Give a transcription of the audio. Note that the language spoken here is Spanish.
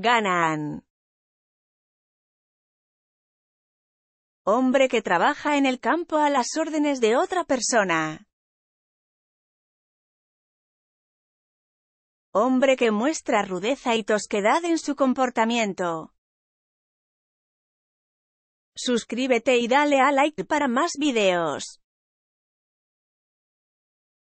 ganan. Hombre que trabaja en el campo a las órdenes de otra persona. Hombre que muestra rudeza y tosquedad en su comportamiento. Suscríbete y dale a like para más videos.